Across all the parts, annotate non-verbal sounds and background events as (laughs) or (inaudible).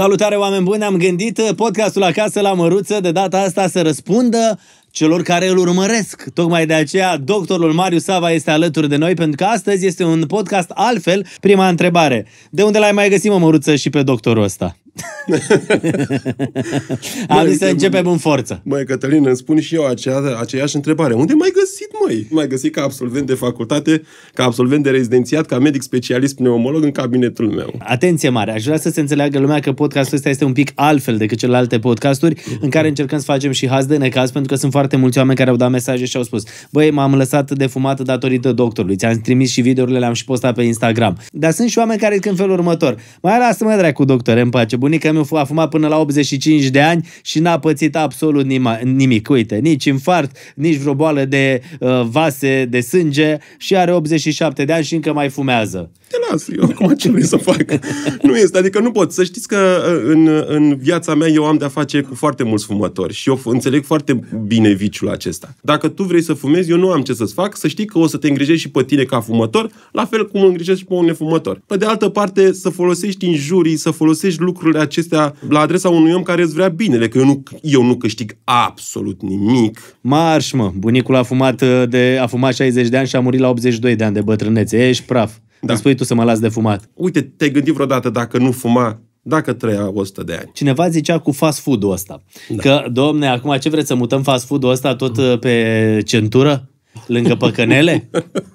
Salutare oameni buni, am gândit uh, podcastul Acasă la Măruță de data asta să răspundă celor care îl urmăresc. Tocmai de aceea doctorul Marius Sava este alături de noi pentru că astăzi este un podcast altfel. Prima întrebare, de unde l-ai mai găsit mă Măruță și pe doctorul ăsta? (laughs) Am zis să începem în forță. Mai Cătălin, îmi spun și eu acea, aceeași întrebare. Unde mai găsit, măi? Mai ai găsit ca absolvent de facultate, ca absolvent de rezidențiat, ca medic specialist pneumolog în cabinetul meu. Atenție mare, aș vrea să se înțeleagă lumea că podcastul ăsta este un pic altfel decât celelalte podcasturi uh-huh. în care încercăm să facem și haz de necaz, pentru că sunt foarte mulți oameni care au dat mesaje și au spus Băi, m-am lăsat de fumat datorită doctorului, ți-am trimis și videourile, le-am și postat pe Instagram. Dar sunt și oameni care zic în felul următor, mai lasă-mă cu doctor, în pace, bun bunica mea a fumat până la 85 de ani și n-a pățit absolut nimic. Uite, nici infart, nici vreo boală de uh, vase de sânge și are 87 de ani și încă mai fumează te las, eu acum ce vrei să fac? nu este, adică nu pot. Să știți că uh, în, în viața mea eu am de-a face cu foarte mulți fumători și eu înțeleg foarte bine viciul acesta. Dacă tu vrei să fumezi, eu nu am ce să-ți fac, să știi că o să te îngrijești și pe tine ca fumător, la fel cum îngrijești și pe un nefumător. Pe de altă parte, să folosești injurii, să folosești lucrurile acestea la adresa unui om care îți vrea binele, că eu nu, eu nu câștig absolut nimic. Marș, mă! Bunicul a fumat, uh, de, a fumat 60 de ani și a murit la 82 de ani de bătrânețe. Ești praf. Da. Îmi spui tu să mă las de fumat. Uite, te-ai gândit vreodată dacă nu fuma dacă trăia 100 de ani. Cineva zicea cu fast food-ul ăsta. Da. Că, domne, acum ce vreți să mutăm fast food-ul ăsta tot mm. pe centură? Lângă păcănele?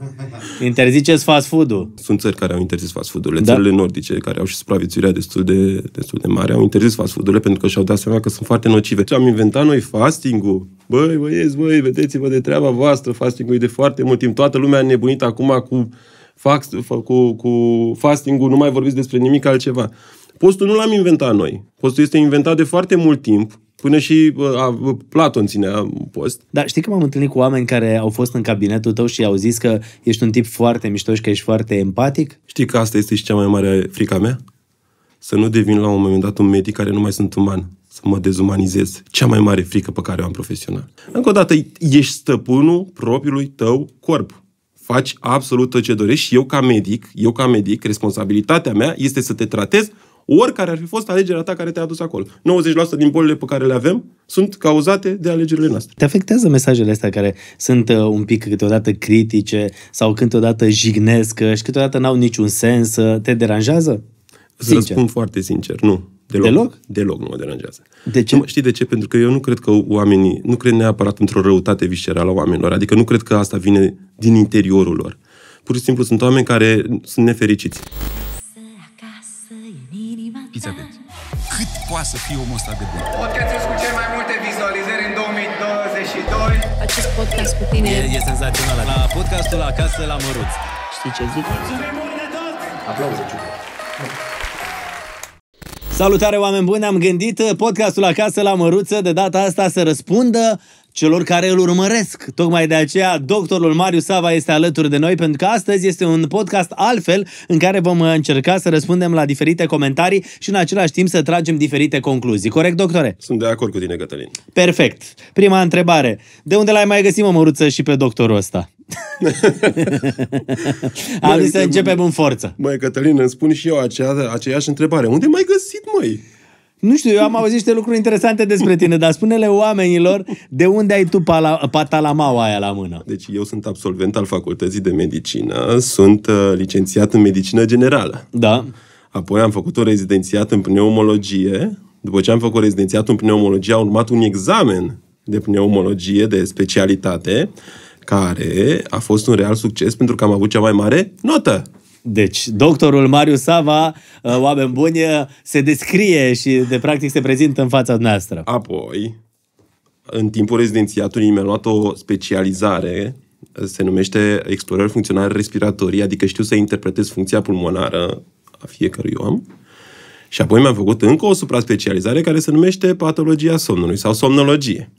(laughs) Interziceți fast food-ul. Sunt țări care au interzis fast food-urile. Da. Țările nordice, care au și supraviețuirea destul de, destul de mare, au interzis fast food-urile pentru că și-au dat seama că sunt foarte nocive. Ce am inventat noi fasting-ul. Băi, băieți, băi, vedeți-vă de treaba voastră, fasting-ul e de foarte mult timp. Toată lumea a nebunit acum cu fac, cu, cu fasting-ul, nu mai vorbiți despre nimic altceva. Postul nu l-am inventat noi. Postul este inventat de foarte mult timp, Până și a, Platon ținea post. Dar știi că m-am întâlnit cu oameni care au fost în cabinetul tău și au zis că ești un tip foarte mișto și că ești foarte empatic? Știi că asta este și cea mai mare frica mea? Să nu devin la un moment dat un medic care nu mai sunt uman. Să mă dezumanizez. Cea mai mare frică pe care o am profesional. Încă o dată, ești stăpânul propriului tău corp faci absolut tot ce dorești și eu ca medic, eu ca medic, responsabilitatea mea este să te tratez oricare ar fi fost alegerea ta care te-a adus acolo. 90% din bolile pe care le avem sunt cauzate de alegerile noastre. Te afectează mesajele astea care sunt uh, un pic câteodată critice sau câteodată jignesc uh, și câteodată n-au niciun sens? Uh, te deranjează? Să sincer. răspund foarte sincer, nu. Deloc? Deloc, deloc nu mă deranjează. De ce? Nu, știi de ce? Pentru că eu nu cred că oamenii, nu cred neapărat într-o răutate viscerală a oamenilor. Adică nu cred că asta vine din interiorul lor. Pur și simplu sunt oameni care sunt nefericiți. Fiți atenți. Cât poate să fie omul ăsta de bun? Podcastul cu cel mai multe vizualizări în 2022. Acest podcast cu tine e, e senzațional. La podcastul Acasă la Măruț. Știi ce zic? Mulțumim mult de tot! Aplauze, Ciucă. Salutare, oameni buni! Am gândit uh, podcastul acasă la Măruță, de data asta să răspundă celor care îl urmăresc. Tocmai de aceea, doctorul Marius Sava este alături de noi, pentru că astăzi este un podcast altfel în care vom încerca să răspundem la diferite comentarii și în același timp să tragem diferite concluzii. Corect, doctore? Sunt de acord cu tine, Cătălin. Perfect. Prima întrebare. De unde l-ai mai găsit, mă, măruță, și pe doctorul ăsta? Am zis (laughs) să începem în forță. Măi, Cătălin, îmi spun și eu acea, aceeași întrebare. Unde mai găsit, măi? Nu știu, eu am auzit niște lucruri interesante despre tine, dar spune-le oamenilor de unde ai tu pala, patalamaua aia la mână. Deci eu sunt absolvent al facultății de medicină, sunt uh, licențiat în medicină generală. Da. Apoi am făcut o rezidențiat în pneumologie. După ce am făcut rezidențiat în pneumologie, a urmat un examen de pneumologie, de specialitate, care a fost un real succes pentru că am avut cea mai mare notă deci, doctorul Marius Sava, uh, oameni buni, uh, se descrie și de practic se prezintă în fața noastră. Apoi, în timpul rezidențiatului mi-am luat o specializare, se numește explorări funcționale respiratorii, adică știu să interpretez funcția pulmonară a fiecărui om. Și apoi mi-am făcut încă o supra-specializare care se numește patologia somnului sau somnologie.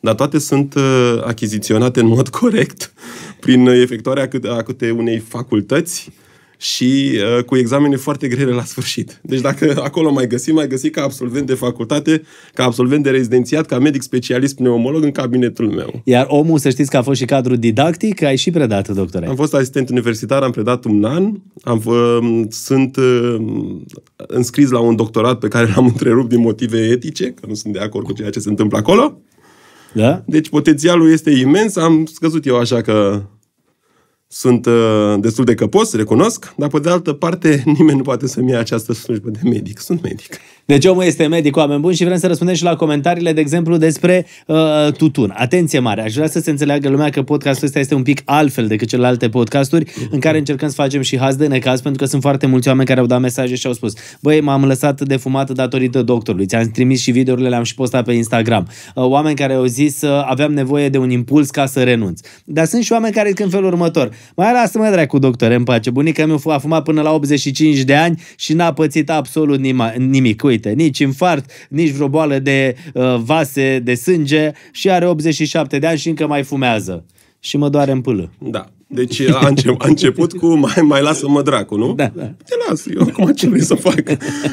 Dar toate sunt uh, achiziționate în mod corect prin efectuarea a câte unei facultăți și uh, cu examene foarte grele la sfârșit. Deci dacă (laughs) acolo mai găsim, mai găsi ca absolvent de facultate, ca absolvent de rezidențiat, ca medic specialist pneumolog în cabinetul meu. Iar omul, să știți că a fost și cadru didactic, ai și predat doctore. Am fost asistent universitar, am predat un an, am, uh, sunt uh, înscris la un doctorat pe care l-am (laughs) întrerupt din motive etice, că nu sunt de acord cu ceea ce se întâmplă acolo. Da? Deci potențialul este imens, am scăzut eu așa că sunt uh, destul de căpos, recunosc, dar pe de altă parte (laughs) nimeni nu poate să-mi ia această slujbă de medic. Sunt medic. Deci omul este medic, oameni buni și vrem să răspundem și la comentariile, de exemplu, despre uh, tutun. Atenție mare, aș vrea să se înțeleagă lumea că podcastul ăsta este un pic altfel decât celelalte podcasturi uh-huh. în care încercăm să facem și haz de necaz, pentru că sunt foarte mulți oameni care au dat mesaje și au spus băi, m-am lăsat de fumat datorită doctorului, ți-am trimis și videourile, le-am și postat pe Instagram. Uh, oameni care au zis uh, aveam nevoie de un impuls ca să renunț. Dar sunt și oameni care zic în felul următor, mai lasă-mă dracu doctor, în pace, bunica mi a fumat până la 85 de ani și n-a pățit absolut nima, nimic. Ui, uite, nici infart, nici vreo boală de uh, vase, de sânge și are 87 de ani și încă mai fumează. Și mă doare în pâlă. Da. Deci a, înce- a început cu mai, mai lasă-mă dracu, nu? Da, da. Te las, eu acum ce vrei să fac?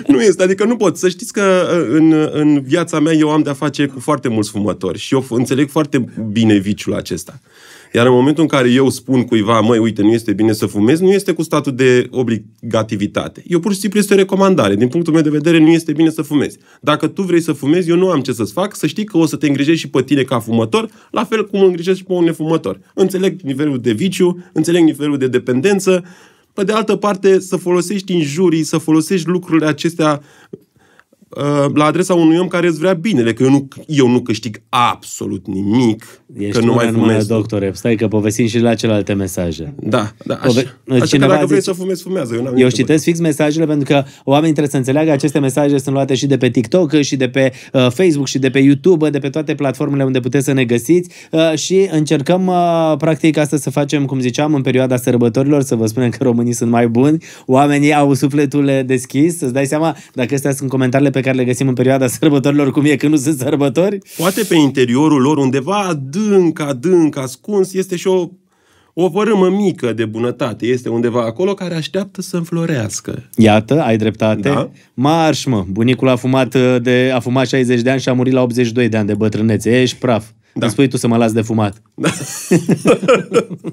Nu este, adică nu pot. Să știți că uh, în, în viața mea eu am de-a face cu foarte mulți fumători și eu înțeleg foarte bine viciul acesta. Iar în momentul în care eu spun cuiva, măi, uite, nu este bine să fumezi, nu este cu statul de obligativitate. Eu pur și simplu este o recomandare. Din punctul meu de vedere, nu este bine să fumezi. Dacă tu vrei să fumezi, eu nu am ce să-ți fac, să știi că o să te îngrijești și pe tine ca fumător, la fel cum îngrijesc și pe un nefumător. Înțeleg nivelul de viciu, înțeleg nivelul de dependență, pe de altă parte, să folosești injurii, să folosești lucrurile acestea Uh, la adresa unui om care îți vrea binele, că eu nu, eu nu câștig absolut nimic. Ești că nu mai fumez. doctor, stai că povestim și la celelalte mesaje. Da, da. Așa, Pove- așa că dacă zice... vrei să fumezi, fumează. Eu, eu citesc fix mesajele pentru că oamenii trebuie să înțeleagă aceste mesaje sunt luate și de pe TikTok, și de pe uh, Facebook, și de pe YouTube, de pe toate platformele unde puteți să ne găsiți uh, și încercăm uh, practic asta să facem, cum ziceam, în perioada sărbătorilor, să vă spunem că românii sunt mai buni, oamenii au sufletul deschis, să-ți dai seama dacă astea sunt comentariile pe care le găsim în perioada (laughs) sărbătorilor, cum e că nu sunt sărbători? Poate pe interiorul lor, undeva adânc, adânc, ascuns, este și o o vărâmă mică de bunătate este undeva acolo care așteaptă să înflorească. Iată, ai dreptate. Da? Marș, mă! Bunicul a fumat, uh, de, a fumat 60 de ani și a murit la 82 de ani de bătrânețe. Ești praf. Da. Îmi spui tu să mă las de fumat. Da.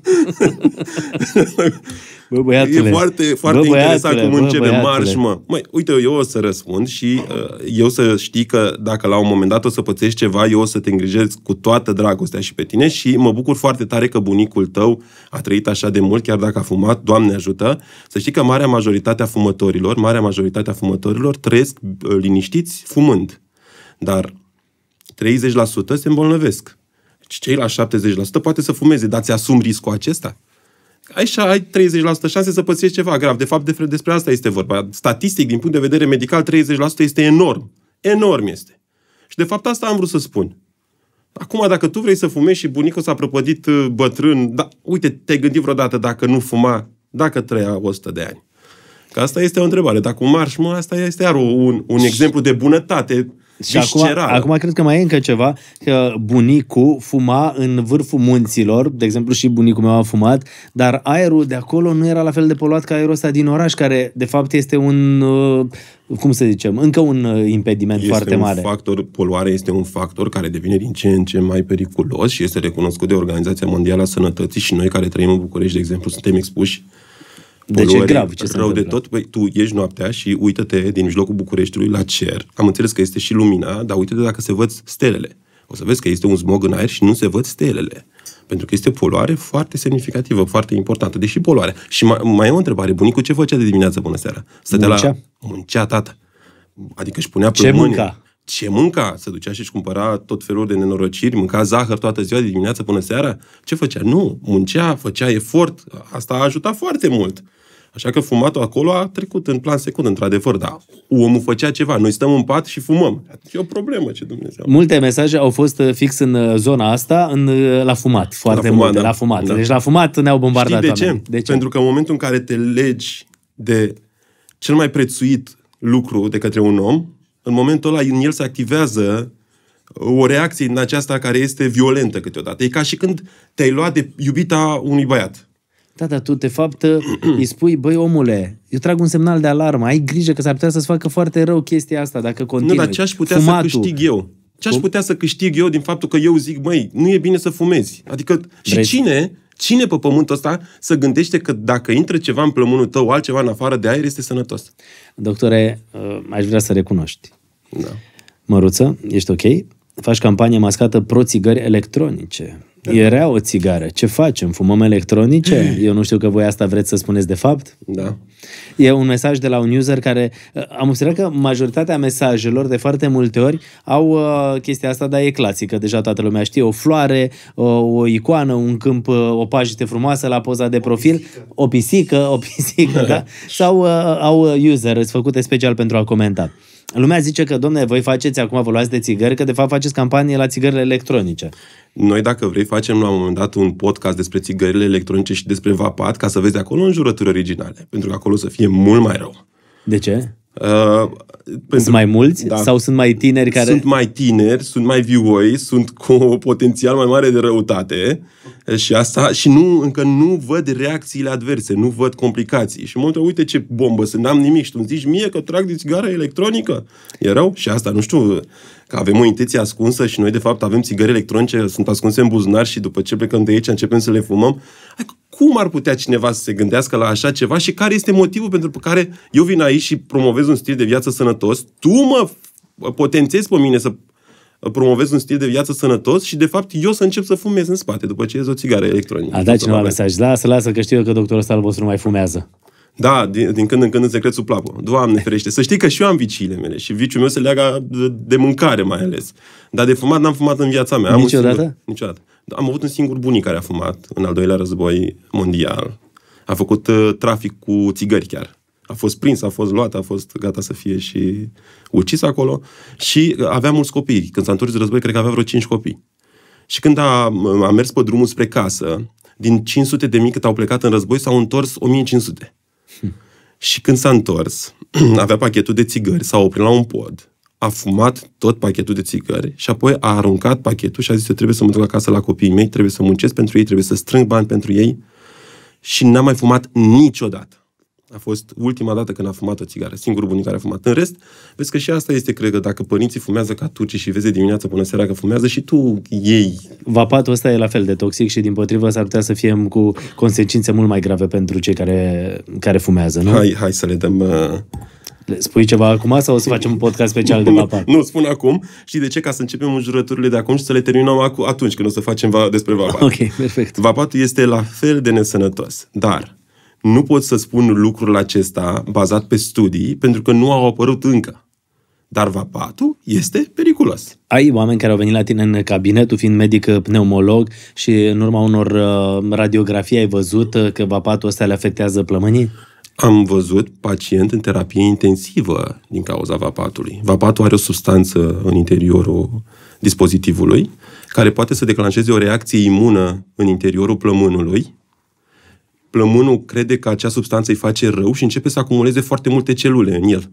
(laughs) bă, băiatule. E foarte, foarte bă, interesant băiatule, cum începe bă, marș, mă. Măi, uite, eu o să răspund și uh, eu să știi că dacă la un moment dat o să pățești ceva, eu o să te îngrijesc cu toată dragostea și pe tine și mă bucur foarte tare că bunicul tău a trăit așa de mult, chiar dacă a fumat, Doamne ajută. Să știi că marea majoritatea fumătorilor, marea majoritatea fumătorilor trăiesc uh, liniștiți fumând. Dar 30% se îmbolnăvesc. Deci cei ceilalți 70% poate să fumeze, dar ți asum riscul acesta? Aici ai 30% șanse să pățiești ceva grav. De fapt, despre asta este vorba. Statistic, din punct de vedere medical, 30% este enorm. Enorm este. Și de fapt asta am vrut să spun. Acum, dacă tu vrei să fumezi și bunicul s-a prăpădit uh, bătrân, da, uite, te-ai gândit vreodată dacă nu fuma, dacă trăia 100 de ani? Că asta este o întrebare. Dacă marș, mă, asta este iar un, un exemplu de bunătate și acum, acum cred că mai e încă ceva, că bunicul fuma în vârful munților, de exemplu și bunicul meu a fumat, dar aerul de acolo nu era la fel de poluat ca aerul ăsta din oraș, care de fapt este un, uh, cum să zicem, încă un uh, impediment este foarte un mare. factor, poluare este un factor care devine din ce în ce mai periculos și este recunoscut de Organizația Mondială a Sănătății și noi care trăim în București, de exemplu, suntem expuși uh, deci e grav ce rău de tot. Păi, tu ești noaptea și uită-te din mijlocul Bucureștiului la cer. Am înțeles că este și lumina, dar uită-te dacă se văd stelele. O să vezi că este un smog în aer și nu se văd stelele. Pentru că este poluare foarte semnificativă, foarte importantă, deși poluare. Și mai, mai e o întrebare. Bunicul ce făcea de dimineață până seara? Stătea muncea. la... Muncea, tată. Adică își punea pe Ce mânca? ce mânca? Se ducea și își cumpăra tot felul de nenorociri, mânca zahăr toată ziua, de dimineață până seara? Ce făcea? Nu, muncea, făcea efort. Asta a ajutat foarte mult. Așa că fumatul acolo a trecut în plan secund, într-adevăr, dar omul făcea ceva. Noi stăm în pat și fumăm. E o problemă, ce Dumnezeu. Multe mesaje au fost uh, fix în uh, zona asta, în, uh, la fumat, foarte la fumat, multe, da. la fumat. Da. Deci la fumat ne-au bombardat Știi de ce? de ce? Pentru că în momentul în care te legi de cel mai prețuit lucru de către un om, în momentul ăla în el se activează o reacție din aceasta care este violentă câteodată. E ca și când te-ai luat de iubita unui băiat da, dar tu, de fapt, uh, (clears throat) îi spui, băi, omule, eu trag un semnal de alarmă, ai grijă că s-ar putea să-ți facă foarte rău chestia asta dacă continui. Nu, dar ce aș putea Fumatul. să câștig eu? Ce aș putea să câștig eu din faptul că eu zic, măi, nu e bine să fumezi? Adică, și Vrei... cine, cine pe pământul ăsta să gândește că dacă intră ceva în plămânul tău, altceva în afară de aer, este sănătos? Doctore, uh, aș vrea să recunoști. Da. Măruță, ești ok? Faci campanie mascată pro-țigări electronice. Era da, da. o țigară. Ce facem? Fumăm electronice? (clears throat) Eu nu știu că voi asta vreți să spuneți de fapt. Da. E un mesaj de la un user care... Uh, am observat că majoritatea mesajelor de foarte multe ori au uh, chestia asta, dar e clasică. Deja toată lumea știe. O floare, o, o icoană, un câmp, uh, o pajite frumoasă la poza de profil, o pisică, o pisică, o pisică (laughs) da? Sau uh, au uh, user făcute special pentru a comenta. Lumea zice că, domne, voi faceți acum, vă luați de țigări, că de fapt faceți campanie la țigările electronice. Noi, dacă vrei, facem la un moment dat un podcast despre țigările electronice și despre vapat, ca să vezi acolo jurături originale, pentru că acolo să fie mult mai rău. De ce? Uh, sunt mai mulți da, sau sunt mai tineri care... Sunt mai tineri, sunt mai vioi, sunt cu o potențial mai mare de răutate și asta și nu, încă nu văd reacțiile adverse, nu văd complicații. Și mă întreb, uite ce bombă, să n-am nimic și tu îmi zici mie că trag de țigară electronică. E rău? Și asta, nu știu, că avem o intenție ascunsă și noi de fapt avem țigări electronice, sunt ascunse în buzunar și după ce plecăm de aici începem să le fumăm cum ar putea cineva să se gândească la așa ceva și care este motivul pentru care eu vin aici și promovez un stil de viață sănătos, tu mă potențezi pe mine să promovez un stil de viață sănătos și, de fapt, eu să încep să fumez în spate după ce ies o țigară electronică. A dat cineva mesaj. Lasă, lasă, că știu eu că doctorul ăsta al vostru mai fumează. Da, din, din când în când în secret suplapă. Doamne ferește. Să știi că și eu am viciile mele și viciul meu se leagă de, de mâncare mai ales. Dar de fumat n-am fumat în viața mea. Niciodată? Am niciodată. Da, am avut un singur bunic care a fumat în al doilea război mondial. A făcut uh, trafic cu țigări chiar. A fost prins, a fost luat, a fost gata să fie și ucis acolo. Și uh, avea mulți copii. Când s-a întors război, cred că avea vreo 5 copii. Și când a, a mers pe drumul spre casă, din 500 de mii cât au plecat în război, s-au întors 1500. Hm. Și când s-a întors, (clears throat) avea pachetul de țigări, s-a oprit la un pod a fumat tot pachetul de țigări și apoi a aruncat pachetul și a zis eu trebuie să mă duc acasă la copiii mei, trebuie să muncesc pentru ei, trebuie să strâng bani pentru ei și n-a mai fumat niciodată. A fost ultima dată când a fumat o țigară, singurul bunic care a fumat. În rest, vezi că și asta este, cred că, dacă părinții fumează ca turci și vezi dimineața până seara că fumează și tu ei. Vapatul ăsta e la fel de toxic și, din potrivă, s-ar putea să fie cu consecințe mult mai grave pentru cei care, care fumează, nu? Hai, hai să le dăm... Uh le spui ceva acum sau o să facem un podcast special de Papa? Nu, spun acum. Și de ce? Ca să începem în jurăturile de acum și să le terminăm acu- atunci când o să facem va- despre Vapat. Ok, perfect. Vapatul este la fel de nesănătos, dar nu pot să spun lucrul acesta bazat pe studii, pentru că nu au apărut încă. Dar vapatul este periculos. Ai oameni care au venit la tine în cabinet, tu fiind medic uh, pneumolog și în urma unor uh, radiografii ai văzut uh, că vapatul ăsta le afectează plămânii? am văzut pacient în terapie intensivă din cauza vapatului. Vapatul are o substanță în interiorul dispozitivului care poate să declanșeze o reacție imună în interiorul plămânului. Plămânul crede că acea substanță îi face rău și începe să acumuleze foarte multe celule în el.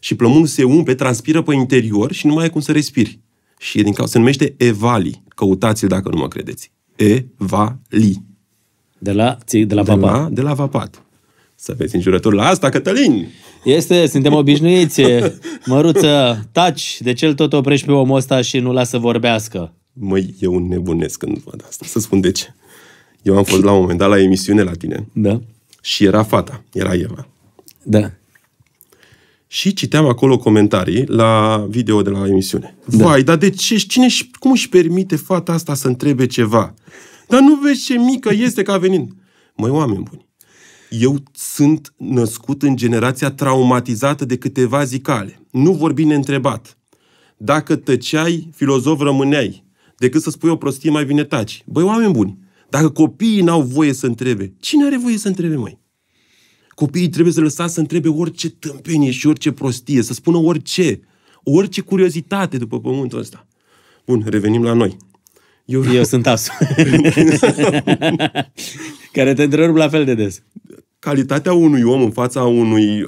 Și plămânul se umple, transpiră pe interior și nu mai ai cum să respiri. Și e din cauza, se numește evali. Căutați-l dacă nu mă credeți. Evali. De la, de la vapat. De la, de la vapat. Să vezi înjurături la asta, Cătălin! Este, suntem obișnuiți. Măruță, taci, de ce tot oprești pe omul ăsta și nu lasă să vorbească? Măi, eu nebunesc când văd asta, să spun de ce. Eu am fost la un moment dat la emisiune la tine. Da. Și era fata, era Eva. Da. Și citeam acolo comentarii la video de la emisiune. Da. Vai, dar de ce, cine, și cum își permite fata asta să întrebe ceva? Dar nu vezi ce mică este că a venit. Măi, oameni buni, eu sunt născut în generația traumatizată de câteva zicale. Nu vorbi neîntrebat. Dacă tăceai, filozof rămâneai. Decât să spui o prostie, mai bine taci. Băi, oameni buni, dacă copiii n-au voie să întrebe, cine are voie să întrebe, mai? Copiii trebuie să lăsați să întrebe orice tâmpenie și orice prostie, să spună orice, orice curiozitate după pământul ăsta. Bun, revenim la noi. Eu, Eu sunt Asu. (laughs) (laughs) care te întrerup la fel de des calitatea unui om în fața unui, uh,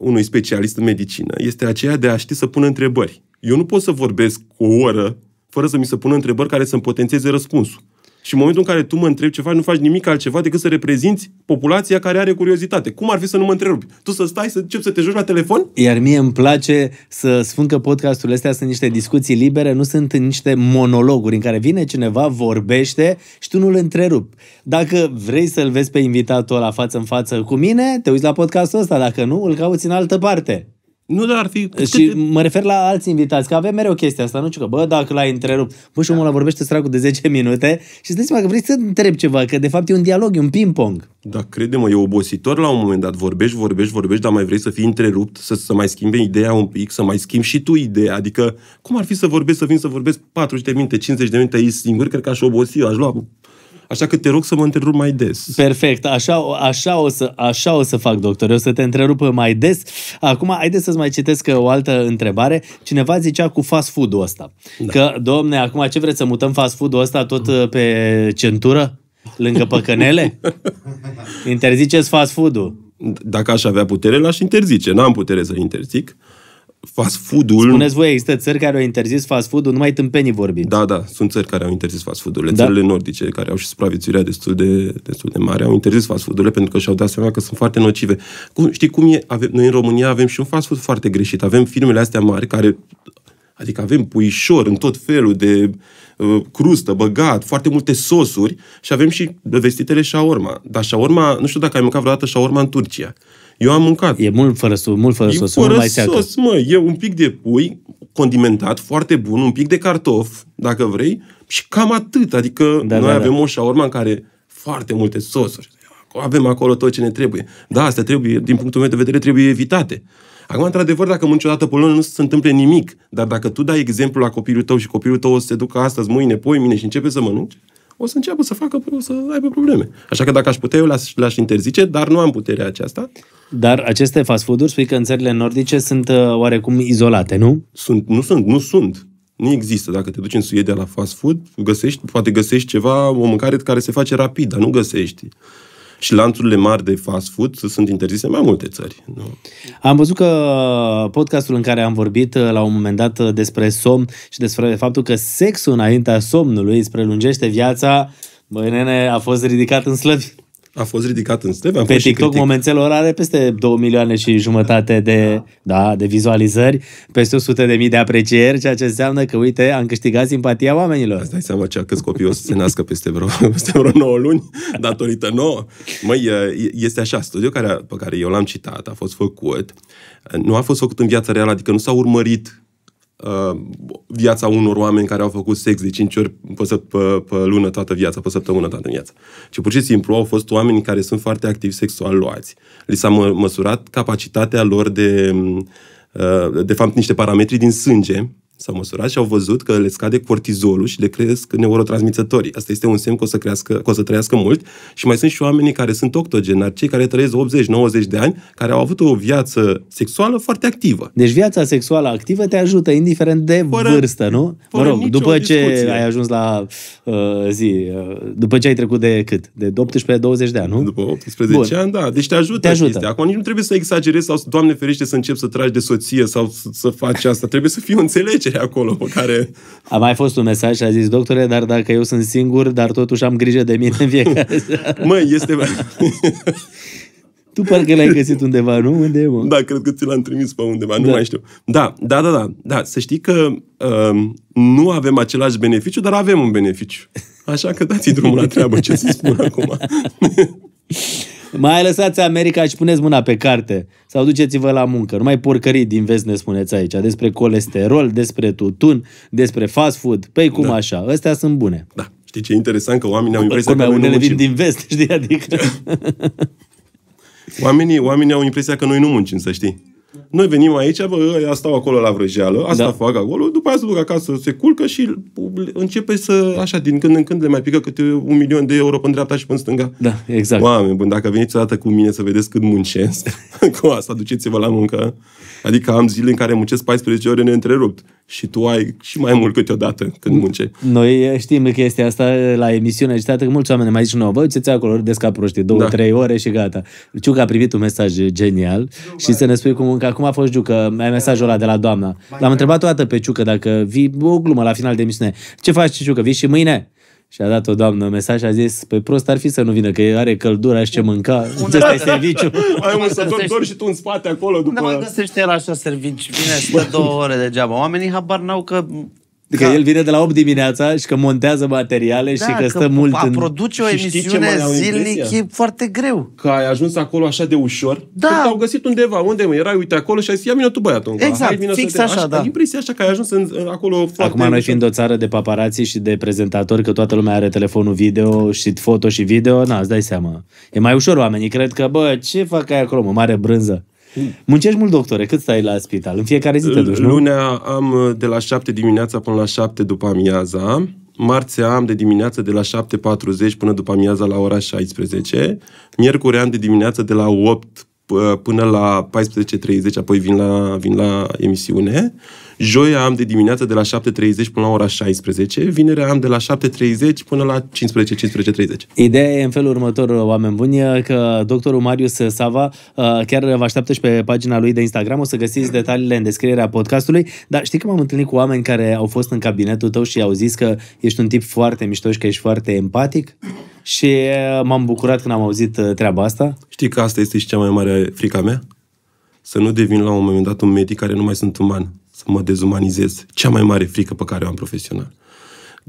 unui specialist în medicină este aceea de a ști să pună întrebări. Eu nu pot să vorbesc o oră fără să mi se pună întrebări care să-mi potențeze răspunsul. Și în momentul în care tu mă întrebi ceva, nu faci nimic altceva decât să reprezinți populația care are curiozitate. Cum ar fi să nu mă întrerupi? Tu să stai, să începi să te joci la telefon? Iar mie îmi place să spun că podcasturile astea sunt niște discuții libere, nu sunt niște monologuri în care vine cineva, vorbește și tu nu-l întrerupi. Dacă vrei să-l vezi pe invitatul la față în față cu mine, te uiți la podcastul ăsta, dacă nu, îl cauți în altă parte. Nu, dar ar fi... și cât... mă refer la alți invitați, că avem mereu chestia asta, nu știu că, bă, dacă l-ai întrerupt, bă, și omul ăla vorbește stracul de 10 minute și să seama că vrei să întreb ceva, că de fapt e un dialog, e un ping-pong. Da, crede-mă, e obositor la un moment dat, vorbești, vorbești, vorbești, dar mai vrei să fii întrerupt, să, să mai schimbi ideea un pic, să mai schimbi și tu ideea, adică cum ar fi să vorbesc, să vin să vorbesc 40 de minute, 50 de minute aici singur, cred că aș obosi, aș lua Așa că te rog să mă întrerup mai des. Perfect, așa, așa, o, să, așa o să fac, doctor. Eu o să te întrerup mai des. Acum, haideți să-ți mai citesc o altă întrebare. Cineva zicea cu fast food-ul ăsta. Da. Că, domne, acum ce vreți să mutăm fast food-ul ăsta tot uh, pe centură? Lângă păcănele? (laughs) Interziceți fast food-ul. Dacă aș avea putere, l-aș interzice. N-am putere să-l interzic. Uh, fast food-ul... Spuneți voi, există țări care au interzis fast food-ul, numai tâmpenii vorbim. Da, da, sunt țări care au interzis fast food-urile. Da? Țările nordice, care au și supraviețuirea destul de, destul de mare, au interzis fast food-urile pentru că și-au dat seama că sunt foarte nocive. Cum, știi cum e? Avem, noi în România avem și un fast food foarte greșit. Avem firmele astea mari care... Adică avem puișor în tot felul de uh, crustă, băgat, foarte multe sosuri și avem și vestitele șaorma. Dar șaorma, nu știu dacă ai mâncat vreodată șaorma în Turcia. Eu am mâncat. E mult fără, sos, mult fără e sos, fără mai sos, mă. E un pic de pui condimentat, foarte bun, un pic de cartof, dacă vrei, și cam atât. Adică da, noi da, da. avem da. o șaurma în care foarte multe sosuri. Avem acolo tot ce ne trebuie. Da, asta trebuie, din punctul meu de vedere, trebuie evitate. Acum, într-adevăr, dacă mânci o dată pe lună, nu se întâmple nimic. Dar dacă tu dai exemplu la copilul tău și copilul tău o să se ducă astăzi, mâine, poi, mine și începe să mănânci, o să înceapă să facă, o să aibă probleme. Așa că dacă aș putea, eu le-aș, le interzice, dar nu am puterea aceasta. Dar aceste fast food-uri, spui că în țările nordice sunt uh, oarecum izolate, nu? Sunt, nu sunt, nu sunt. Nu există. Dacă te duci în Suedia la fast food, găsești, poate găsești ceva, o mâncare care se face rapid, dar nu găsești și lanțurile mari de fast food sunt interzise în mai multe țări. Nu? Am văzut că podcastul în care am vorbit uh, la un moment dat uh, despre somn și despre faptul că sexul înaintea somnului îți prelungește viața, băi nene, a fost ridicat în slăbi a fost ridicat în steve. Pe TikTok momentelor are peste 2 milioane și jumătate de, da. Da, de vizualizări, peste 100 de mii de aprecieri, ceea ce înseamnă că, uite, am câștigat simpatia oamenilor. Asta dai seama ce, câți copii o să se nască peste vreo, (laughs) peste vreo 9 luni, datorită nouă. Măi, este așa, studiul care, pe care eu l-am citat a fost făcut, nu a fost făcut în viața reală, adică nu s-a urmărit Uh, viața unor oameni care au făcut sex de 5 ori pe, pe, pe lună toată viața, pe săptămână toată viața. Și pur și simplu au fost oameni care sunt foarte activi sexual luați. Li s-a mă, măsurat capacitatea lor de, mm, uh, de fapt, niște parametri din sânge S-au măsurat și au văzut că le scade cortizolul și le cresc neurotransmițătorii. Asta este un semn că o să, crească, că o să trăiască mult. Și mai sunt și oamenii care sunt octogenari, cei care trăiesc 80-90 de ani, care au avut o viață sexuală foarte activă. Deci viața sexuală activă te ajută, indiferent de fără, vârstă, nu? Mă rog, după ce discuție. ai ajuns la uh, zi, uh, după ce ai trecut de cât? De 18-20 de ani, nu? După 18 Bun. ani, da. Deci te ajută. Te ajută. Acum nici nu trebuie să exagerezi sau, Doamne ferește, să începi să tragi de soție sau să, să faci asta. Trebuie să fii înțelege trecere acolo pe care... A mai fost un mesaj și a zis, doctore, dar dacă eu sunt singur, dar totuși am grijă de mine în fiecare (laughs) Măi, este... tu parcă l-ai găsit undeva, nu? Unde e, mă? Da, cred că ți l-am trimis pe undeva, da. nu mai știu. Da, da, da, da. da. Să știi că uh, nu avem același beneficiu, dar avem un beneficiu. Așa că dați drumul la treabă, ce să spun acum. (laughs) Mai lăsați America și puneți mâna pe carte sau duceți-vă la muncă. Nu mai porcării din vest ne spuneți aici despre colesterol, despre tutun, despre fast food. Păi cum da. așa? Astea sunt bune. Da. Știi ce e interesant? Că oamenii au impresia că noi nu muncim. vin din vest, (laughs) știi? Adică... oamenii, oamenii au impresia că noi nu muncim, să știi noi venim aici, bă, ăia stau acolo la vrăjeală, asta da. fac acolo, după aceea se duc acasă, se culcă și începe să, așa, din când în când le mai pică câte un milion de euro pe dreapta și pe stânga. Da, exact. Oameni buni, dacă veniți o dată cu mine să vedeți cât muncesc, (laughs) cu asta duceți-vă la muncă. Adică am zile în care muncesc 14 ore neîntrerupt și tu ai și mai mult câteodată când munce. Noi știm chestia asta la emisiune și deci, că mulți oameni mai zic nouă, bă, uite acolo, râdeți două, da. trei ore și gata. Ciuc a privit un mesaj genial nu, și să ne spui cum munca cum a fost Giucă, ai da. mesajul ăla de la doamna. L-am întrebat o dată pe Ciucă dacă vii, o glumă la final de emisiune. Ce faci, Ciucă, vii și mâine? Și a dat o doamnă mesaj și a zis, pe păi, prost ar fi să nu vină, că are căldura și ce mânca, ce stai serviciu. (laughs) Ai un sător și tu în spate acolo. După... Unde mai găsește el așa servici? Bine, stă două ore degeaba. Oamenii habar n-au că Că adică da. el vine de la 8 dimineața și că montează materiale da, și că, că stă mult a în... produce o emisiune zilnic e foarte greu. Că ai ajuns acolo așa de ușor, da. au găsit undeva, unde mă, erai, uite acolo și ai zis, ia mine tu băiatul. Exact, Hai, fix așa, așa, da. Impresia așa că ai ajuns în, acolo foarte Acum noi fiind o țară de paparații și de prezentatori, că toată lumea are telefonul video și foto și video, na, îți dai seama. E mai ușor oamenii, cred că, bă, ce fac ai acolo, mă, mare brânză. Muncești mult, doctore, cât stai la spital? În fiecare zi te duci, nu? Lunea am uh, de la 7 dimineața până la 7 după amiaza. Marțea am de dimineață de la 7.40 până după amiaza la ora 16. Miercuri am de dimineață de la 8 uh, până la 14.30, apoi vin la, vin la emisiune. Uh, Joia am de dimineață de la 7.30 până la ora 16, vinerea am de la 7.30 până la 15.15.30. Ideea e în felul următor, oameni buni, că doctorul Marius Sava uh, chiar vă așteaptă și pe pagina lui de Instagram, o să găsiți detaliile în descrierea podcastului, dar știi că m-am întâlnit cu oameni care au fost în cabinetul tău și au zis că ești un tip foarte mișto și că ești foarte empatic? Și uh, m-am bucurat când am auzit uh, treaba asta. Știi că asta este și cea mai mare frica mea? Să nu devin la un moment dat un medic care nu mai sunt uman să mă dezumanizez. Cea mai mare frică pe care o am profesional.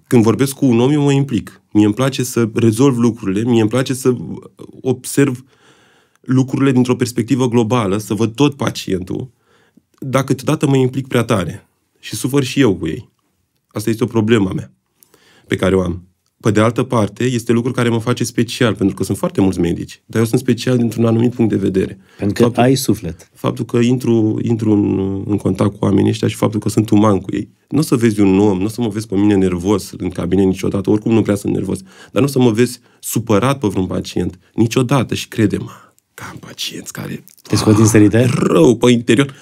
Când vorbesc cu un om, eu mă implic. Mie îmi place să rezolv lucrurile, mie îmi place să observ lucrurile dintr-o perspectivă globală, să văd tot pacientul, dacă câteodată mă implic prea tare și sufăr și eu cu ei. Asta este o problemă mea pe care o am. Pe de altă parte, este lucru care mă face special, pentru că sunt foarte mulți medici, dar eu sunt special dintr-un anumit punct de vedere. Pentru că faptul, ai suflet. Faptul că intru, intru în, în contact cu oamenii ăștia și faptul că sunt uman cu ei. Nu o să vezi un om, nu o să mă vezi pe mine nervos în cabine niciodată, oricum nu prea sunt nervos, dar nu o să mă vezi supărat pe vreun pacient, niciodată și crede-mă, că am pacienți care... Te scot din sărite? Rău pe interior.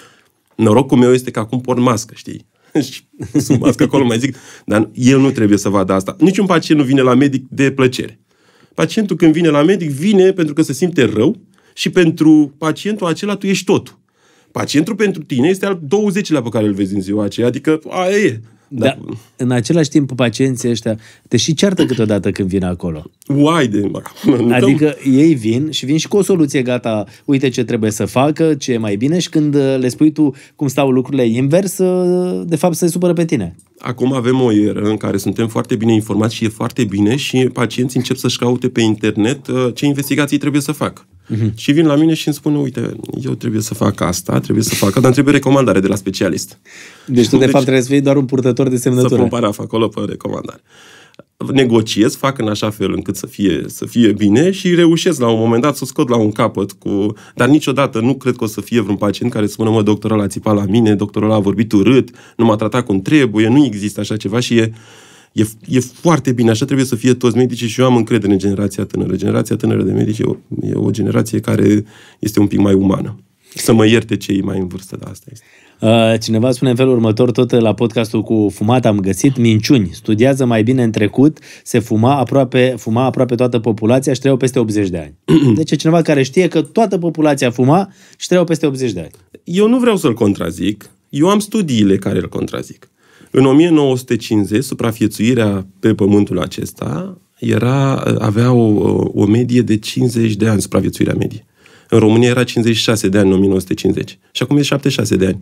Norocul meu este că acum port mască, știi? (laughs) și sunt mască acolo, mai zic, dar el nu trebuie să vadă asta. Niciun pacient nu vine la medic de plăcere. Pacientul când vine la medic, vine pentru că se simte rău și pentru pacientul acela tu ești totul. Pacientul pentru tine este al 20-lea pe care îl vezi în ziua aceea, adică aia e, da. Dar, da. în același timp, pacienții ăștia te și ceartă câteodată când vin acolo. Uai de (laughs) Adică ei vin și vin și cu o soluție gata, uite ce trebuie să facă, ce e mai bine și când uh, le spui tu cum stau lucrurile invers, uh, de fapt se supără pe tine. Acum avem o eră în care suntem foarte bine informați și e foarte bine și pacienții încep să-și caute pe internet uh, ce investigații trebuie să fac. Uh-huh. Și vin la mine și îmi spun, uite, eu trebuie să fac asta, trebuie să fac asta, dar trebuie recomandare de la specialist. Deci tu, deci, de deci, fapt, trebuie să fii doar un purtător de semnătură. Să pun paraf acolo pe recomandare. Negociez, fac în așa fel încât să fie, să fie bine și reușesc la un moment dat să o scot la un capăt. Cu... Dar niciodată nu cred că o să fie vreun pacient care spune, mă, doctorul a țipat la mine, doctorul a vorbit urât, nu m-a tratat cum trebuie, nu există așa ceva și e E, e foarte bine, așa trebuie să fie toți medicii și eu am încredere în generația tânără. Generația tânără de medici e o, e o generație care este un pic mai umană. Să mă ierte cei mai în vârstă, dar asta este. Uh, cineva spune în felul următor, tot la podcastul cu fumat am găsit, minciuni. Studiază mai bine în trecut, se fuma aproape, fuma aproape toată populația și trăiau peste 80 de ani. (clears throat) Deci e cineva care știe că toată populația fuma și trăiau peste 80 de ani. Eu nu vreau să-l contrazic, eu am studiile care îl contrazic. În 1950, suprafiețuirea pe pământul acesta era, avea o, o medie de 50 de ani, supraviețuirea medie. În România era 56 de ani în 1950 și acum e 76 de ani.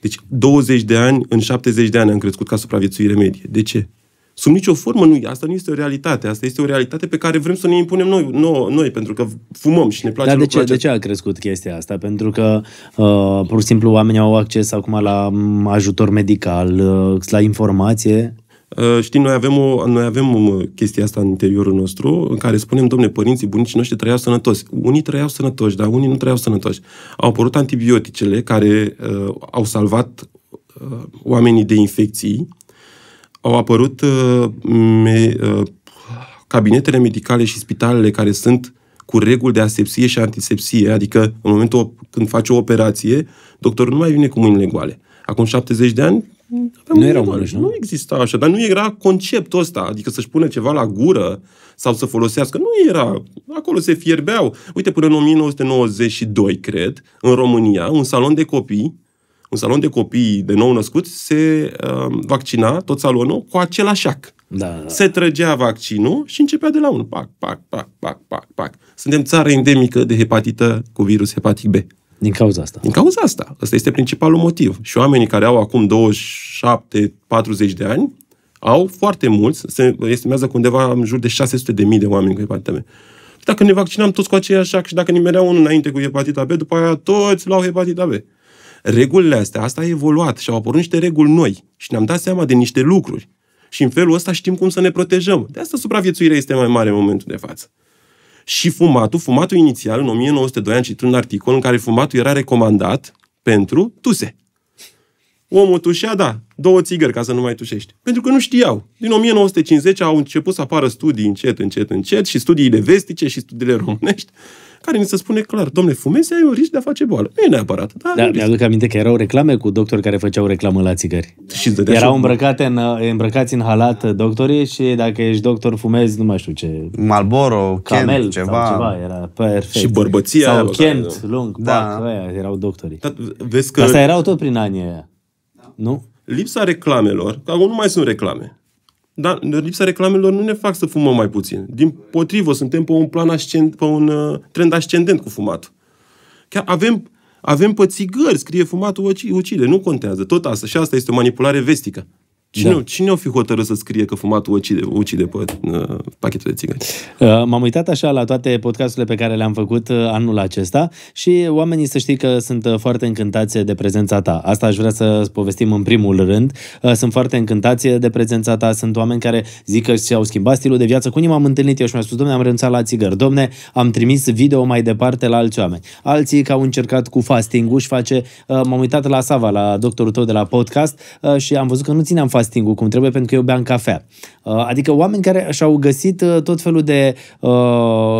Deci 20 de ani, în 70 de ani am crescut ca supraviețuire medie. De ce? Sub nicio formă nu e. Asta nu este o realitate. Asta este o realitate pe care vrem să ne impunem noi, noi, noi pentru că fumăm și ne place. Dar de ce, place. de ce a crescut chestia asta? Pentru că, uh, pur și simplu, oamenii au acces acum la mm, ajutor medical, uh, la informație. Uh, știi, noi avem, o, noi avem o um, chestia asta în interiorul nostru, în care spunem, domne, părinții, bunicii noștri trăiau sănătoși. Unii trăiau sănătoși, dar unii nu trăiau sănătoși. Au apărut antibioticele care uh, au salvat uh, oamenii de infecții, au apărut uh, me, uh, cabinetele medicale și spitalele care sunt cu reguli de asepsie și antisepsie, adică în momentul când faci o operație, doctorul nu mai vine cu mâinile goale. Acum 70 de ani nu erau mănuși, nu? Nu exista așa, dar nu era conceptul ăsta, adică să-și pune ceva la gură sau să folosească, nu era. Acolo se fierbeau. Uite, până în 1992, cred, în România, un salon de copii un salon de copii de nou născuți se uh, vaccina tot salonul cu același ac. Da, da, da, Se trăgea vaccinul și începea de la un pac, pac, pac, pac, pac, pac. Suntem țară endemică de hepatită cu virus hepatic B. Din cauza asta. Din cauza asta. Ăsta este principalul motiv. Și oamenii care au acum 27-40 de ani au foarte mulți, se estimează că undeva în jur de 600 de mii de oameni cu hepatita B. dacă ne vaccinam toți cu aceeași și dacă mereau unul înainte cu hepatita B, după aia toți luau hepatita B regulile astea, asta a evoluat și au apărut niște reguli noi și ne-am dat seama de niște lucruri. Și în felul ăsta știm cum să ne protejăm. De asta supraviețuirea este mai mare în momentul de față. Și fumatul, fumatul inițial, în 1902 am citit un articol în care fumatul era recomandat pentru tuse. Omul tușea, da, două țigări ca să nu mai tușești. Pentru că nu știau. Din 1950 au început să apară studii încet, încet, încet și studiile vestice și studiile românești care ni se spune clar, domne fumezi, ai un risc de a face boală. Nu e neapărat. Dar da, mi-aduc aminte că erau reclame cu doctori care făceau reclamă la țigări. Și erau așa... îmbrăcate în, îmbrăcați în halat doctorii și dacă ești doctor, fumezi, nu mai știu ce. Malboro, Camel, Kent, ceva. ceva. era perfect. Și bărbăția. Sau aia, da, Kent, da, da, lung, da. Pac, aia, erau doctorii. Da, vezi că... Asta erau tot prin anii aia. Da. Nu? Lipsa reclamelor, că acum nu mai sunt reclame, dar lipsa reclamelor nu ne fac să fumăm mai puțin. Din potrivă, suntem pe un, plan ascend, pe un uh, trend ascendent cu fumatul. Chiar avem, avem pe țigări, scrie fumatul ucide, nu contează. Tot asta. Și asta este o manipulare vestică. Cine, da. cine o fi hotărât să scrie că fumatul ucide, ucide pe uh, pachetul de țigări? Uh, m-am uitat așa la toate podcasturile pe care le-am făcut uh, anul acesta și oamenii să știi că sunt uh, foarte încântați de prezența ta. Asta aș vrea să povestim în primul rând. Uh, sunt foarte încântați de prezența ta. Sunt oameni care zic că și-au schimbat stilul de viață. Cu unii m-am întâlnit eu și mi-a spus, domne, am renunțat la țigări. Domne, am trimis video mai departe la alți oameni. Alții că au încercat cu fasting-ul și face... Uh, m-am uitat la Sava, la doctorul tău de la podcast uh, și am văzut că nu țineam fasting fasting-ul cum trebuie pentru că eu beam cafea. Uh, adică oameni care și-au găsit uh, tot felul de uh,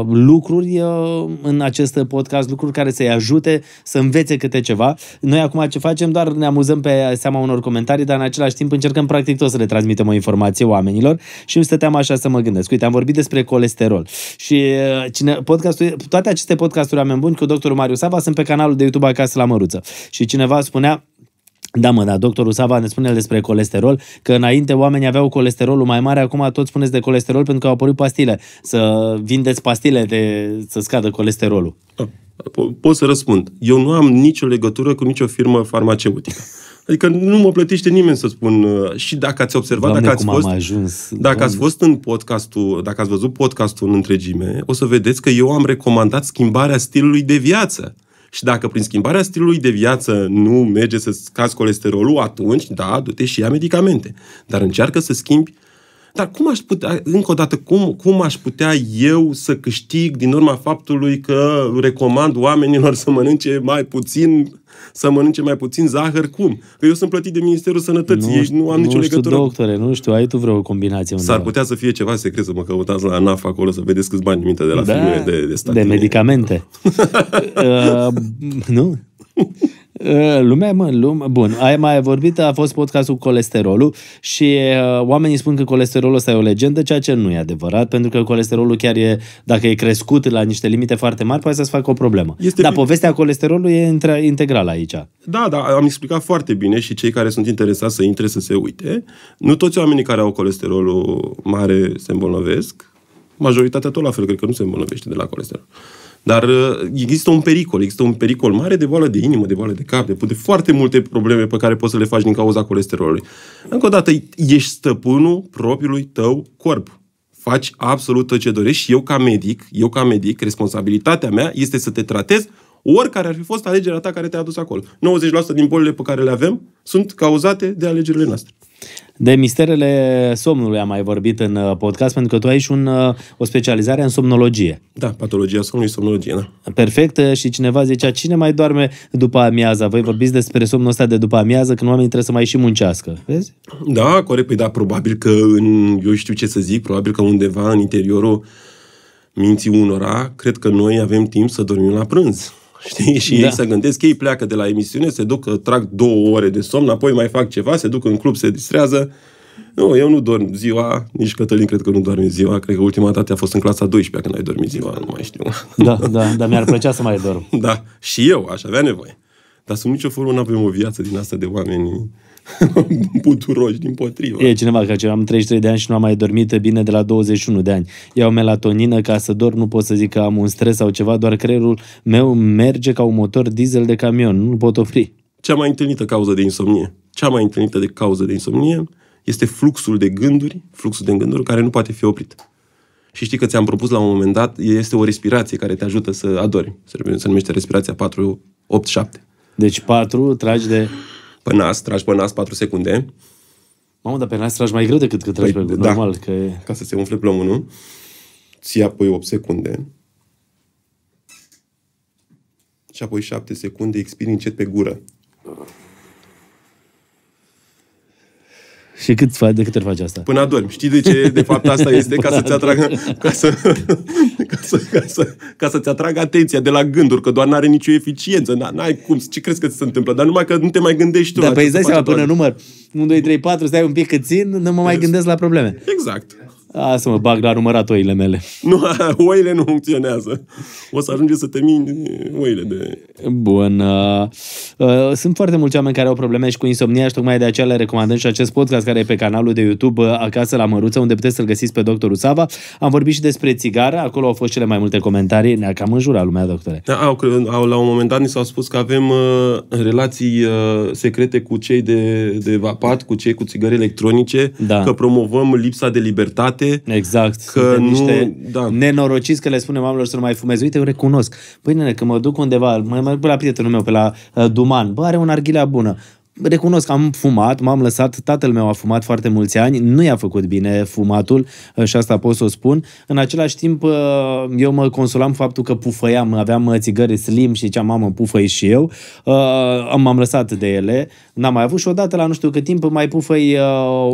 lucruri uh, în acest podcast, lucruri care să-i ajute să învețe câte ceva. Noi acum ce facem? Doar ne amuzăm pe seama unor comentarii, dar în același timp încercăm practic tot să le transmitem o informație oamenilor și îmi stăteam așa să mă gândesc. Uite, am vorbit despre colesterol și cine, toate aceste podcasturi oameni buni cu doctorul Marius Sava sunt pe canalul de YouTube Acasă la Măruță. Și cineva spunea, da, mă, da, doctorul Sava ne spune despre colesterol, că înainte oamenii aveau colesterolul mai mare, acum tot spuneți de colesterol pentru că au apărut pastile. Să vindeți pastile de, să scadă colesterolul. Ah, pot să răspund. Eu nu am nicio legătură cu nicio firmă farmaceutică. Adică nu mă plătește nimeni să spun. Uh, și dacă ați observat, Doamne, dacă ați fost, ajuns. dacă Doamne. ați fost în podcastul, dacă ați văzut podcastul în întregime, o să vedeți că eu am recomandat schimbarea stilului de viață. Și dacă prin schimbarea stilului de viață nu merge să scazi colesterolul, atunci, da, du-te și ia medicamente. Dar încearcă să schimbi dar cum aș putea, încă o dată, cum, cum aș putea eu să câștig din urma faptului că recomand oamenilor să mănânce mai puțin să mănânce mai puțin zahăr, cum? Că eu sunt plătit de Ministerul Sănătății, nu, ești, nu am nu nicio știu, legătură. doctore, nu știu, ai tu vreo combinație S-ar putea să fie ceva secret, să mă căutați la ANAF acolo să vedeți câți bani minte de la da, filmele de, de statine. De medicamente. (laughs) uh, nu? Ă, lumea, mă, lumea, bun. Ai mai vorbit, a fost podcastul colesterolul și uh, oamenii spun că colesterolul ăsta e o legendă, ceea ce nu e adevărat, pentru că colesterolul chiar e, dacă e crescut la niște limite foarte mari, poate să-ți facă o problemă. Este Dar bine. povestea colesterolului e între integral aici. Da, da, am explicat foarte bine și cei care sunt interesați să intre să se uite. Nu toți oamenii care au colesterolul mare se îmbolnăvesc. Majoritatea tot la fel, cred că nu se îmbolnăvește de la colesterol. Uh, dar uh, există un pericol, există un pericol mare de boală de inimă, de boală de cap, de, de foarte multe probleme pe care poți să le faci din cauza colesterolului. Încă o dată, ești stăpânul propriului tău corp. Faci absolut tot ce dorești și eu ca medic, eu ca medic, responsabilitatea mea este să te tratez oricare ar fi fost alegerea ta care te-a adus acolo. 90% din bolile pe care le avem sunt cauzate de alegerile noastre. De misterele somnului am mai vorbit în uh, podcast, pentru că tu ai și un, uh, o specializare în somnologie. Da, patologia somnului, somnologie, da. Perfect. Uh, și cineva zicea, cine mai doarme după amiază, Voi vorbiți despre somnul ăsta de după amiază, când oamenii trebuie să mai și muncească. Vezi? Da, corect. Păi da, probabil că, în, eu știu ce să zic, probabil că undeva în interiorul minții unora, cred că noi avem timp să dormim la prânz. Știi? Și da. ei se gândesc, ei pleacă de la emisiune, se duc, trag două ore de somn, apoi mai fac ceva, se duc în club, se distrează. Nu, eu nu dorm ziua, nici Cătălin cred că nu dorm ziua, cred că ultima dată a fost în clasa 12 când ai dormit ziua, nu mai știu. Da, da, dar mi-ar plăcea să mai dorm. (laughs) Da, și eu aș avea nevoie. Dar sub nicio formă nu avem o viață din asta de oameni buturoși (laughs) din potrivă. E cineva că ce am 33 de ani și nu am mai dormit bine de la 21 de ani. Iau melatonină ca să dorm, nu pot să zic că am un stres sau ceva, doar creierul meu merge ca un motor diesel de camion, nu pot opri. Cea mai întâlnită cauză de insomnie, cea mai întâlnită de cauză de insomnie este fluxul de gânduri, fluxul de gânduri care nu poate fi oprit. Și știi că ți-am propus la un moment dat, este o respirație care te ajută să adori. Se numește respirația 4-8-7. Deci 4 tragi de pe nas, tragi pe nas 4 secunde. Mamă, dar pe nas tragi mai greu decât că tragi păi, pe da, normal. Că... Ca să se umfle plămânul, nu? Ți apoi 8 secunde. Și apoi 7 secunde, expiri încet pe gură. Și cât, de câte ori faci asta? Până adormi. Știi de ce? De fapt asta este ca să-ți atragă, ca, să, ca, să, ca, să, ca să-ți atragă atenția de la gânduri, că doar n-are nicio eficiență, n-ai cum, ce crezi că ți se întâmplă, dar numai că nu te mai gândești tu. Dar păi îți dai seama până toate. număr 1, 2, 3, 4, stai un pic că țin, nu mă mai gândesc la probleme. Exact. A, să mă bag la numărat oile mele. (laughs) Nu, oile nu funcționează. O să ajunge să termin oile de... Bun. Uh, uh, sunt foarte mulți oameni care au probleme și cu insomnia și tocmai de aceea le recomandăm și acest podcast care e pe canalul de YouTube uh, Acasă la Măruță, unde puteți să-l găsiți pe doctorul Sava. Am vorbit și despre țigară, acolo au fost cele mai multe comentarii, ne-a cam înjurat lumea, doctore. Da, au, au, la un moment dat ni s-au spus că avem uh, relații uh, secrete cu cei de, de vapat, cu cei cu țigări electronice, da. că promovăm lipsa de libertate departe. Exact. Că Suntem nu, niște da. nenorociți că le spunem oamenilor să nu mai fumeze. Uite, eu recunosc. Păi, nene, că mă duc undeva, mai mă duc la prietenul meu, pe la uh, Duman. Bă, are un arghilea bună recunosc că am fumat, m-am lăsat, tatăl meu a fumat foarte mulți ani, nu i-a făcut bine fumatul uh, și asta pot să o spun. În același timp, uh, eu mă consolam faptul că pufăiam, aveam uh, țigări slim și cea mamă pufăi și eu. M-am lăsat de ele, n-am mai avut și odată la nu știu cât timp mai pufăi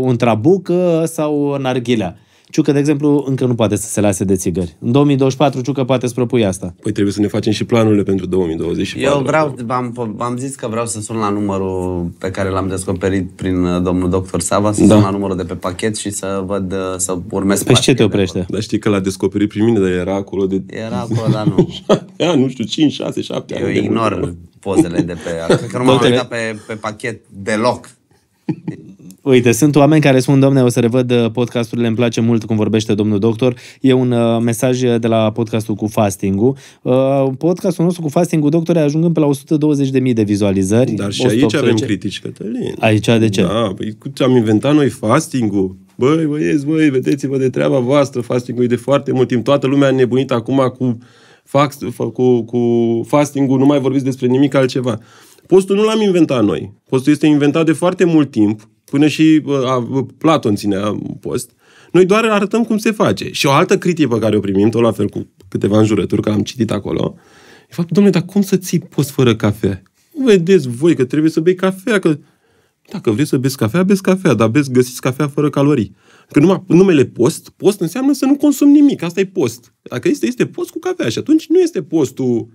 un trabuc sau arghilea. Ciucă, de exemplu, încă nu poate să se lase de țigări. În 2024, Ciucă poate să propui asta. Păi trebuie să ne facem și planurile pentru 2024. Eu vreau, am, am zis că vreau să sun la numărul pe care l-am descoperit prin uh, domnul doctor Sava, să da. sun la numărul de pe pachet și să văd, uh, să urmez Pe păi ce te oprește? Dar știi că l-a descoperit prin mine, dar era acolo de... Era acolo, dar nu. (laughs) Ea, nu știu, 5, 6, 7 Eu ani. Eu ignor pozele de pe... Cred că nu m-am uitat pe, pe pachet deloc. (laughs) Uite, sunt oameni care spun, domne, o să revăd uh, podcasturile, îmi place mult cum vorbește domnul doctor. E un uh, mesaj de la podcastul cu fasting-ul. Uh, podcastul nostru cu fasting-ul, doctor, ajungând pe la 120.000 de vizualizări. Dar și aici avem critici, Cătălin. Aici de ce? Da, păi, am inventat noi fasting-ul. Băi, băieți, băi, vedeți-vă de treaba voastră, fasting-ul e de foarte mult timp. Toată lumea a nebunit acum cu, cu, cu fasting-ul, nu mai vorbiți despre nimic altceva. Postul nu l-am inventat noi. Postul este inventat de foarte mult timp Până și uh, Platon ținea post. Noi doar arătăm cum se face. Și o altă critică pe care o primim, tot la fel cu câteva înjurături, că am citit acolo, e faptul, domnule, dar cum să ții post fără cafea? Nu vedeți voi că trebuie să bei cafea, că dacă vrei să beți cafea, beți cafea, dar beți, găsiți cafea fără calorii. Că numai numele post, post înseamnă să nu consum nimic, asta e post. Dacă este, este post cu cafea și atunci nu este postul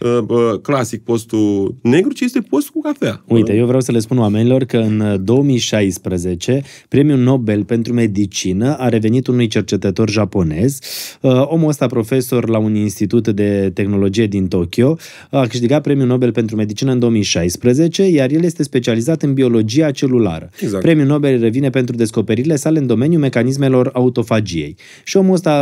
Uh, uh, clasic postul negru, ci este post cu cafea. Uite, eu vreau să le spun oamenilor că în 2016 uh, premiul Nobel pentru medicină a revenit unui cercetător japonez. Omul ăsta, profesor la un institut de tehnologie din Tokyo, a câștigat premiul Nobel pentru medicină în 2016, iar el este specializat în biologia celulară. Exact. Premiul Nobel revine pentru descoperirile sale în domeniul mecanismelor autofagiei. Și omul ăsta,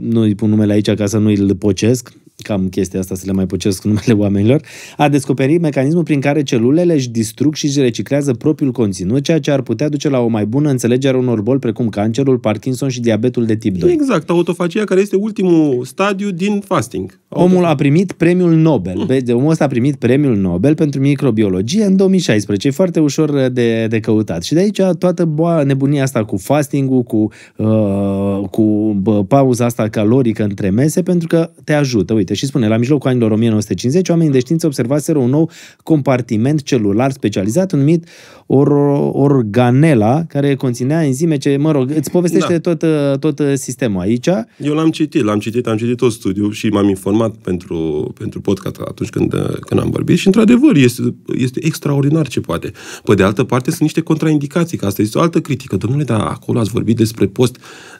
nu-i pun numele aici ca să nu-i pocesc, cam chestia asta să le mai pocesc (laughs) numele oamenilor, a descoperit mecanismul prin care celulele își distrug și își reciclează propriul conținut, ceea ce ar putea duce la o mai bună înțelegere a unor boli precum cancerul, Parkinson și diabetul de tip 2. Exact, autofagia care este ultimul stadiu din fasting. Autofagia. Omul a primit premiul Nobel. Hmm. Omul ăsta a primit premiul Nobel pentru microbiologie în 2016. E foarte ușor de, de căutat. Și de aici toată boa, nebunia asta cu fasting-ul, cu, uh, cu bă, pauza asta calorică între mese, pentru că te ajută. Uite, uite, și spune, la mijlocul anilor 1950, oamenii de știință observaseră un nou compartiment celular specializat numit or- organela, care conținea enzime ce, mă rog, îți povestește da. tot, tot sistemul aici. Eu l-am citit, l-am citit, am citit tot studiul și m-am informat pentru, pentru podcast atunci când, când am vorbit și, într-adevăr, este, este extraordinar ce poate. Pe de altă parte, sunt niște contraindicații, că asta este o altă critică. Domnule, dar acolo ați vorbit despre post,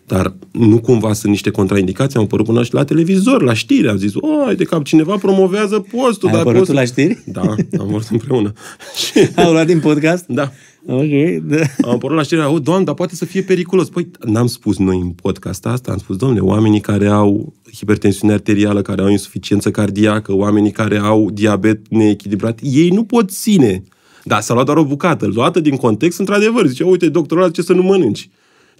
dar nu cumva sunt niște contraindicații, am apărut până și la televizor, la știri, am zis, ai de cap, cineva promovează postul. Ai dar apărut postul... la știri? Da, am vorbit împreună. (laughs) Au luat din podcast? Da. Ok. Da. Am apărut la știri, oh, doamne, dar poate să fie periculos. Păi, n-am spus noi în podcast asta, am spus, domnule, oamenii care au hipertensiune arterială, care au insuficiență cardiacă, oamenii care au diabet neechilibrat, ei nu pot ține. Da, s-a luat doar o bucată, luată din context, într-adevăr. Zice, uite, doctorul ce să nu mănânci